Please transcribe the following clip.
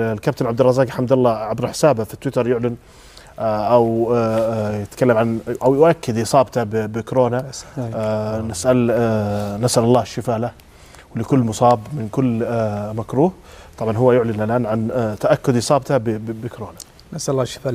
الكابتن عبد الرزاق حمد الله عبر حسابه في تويتر يعلن آه، او آه، آه، يتكلم عن او يؤكد اصابته بكورونا نسال نسال الله الشفاء له ولكل مصاب من كل مكروه طبعا هو يعلن الان عن تاكد اصابته بكورونا نسال الله الشفاء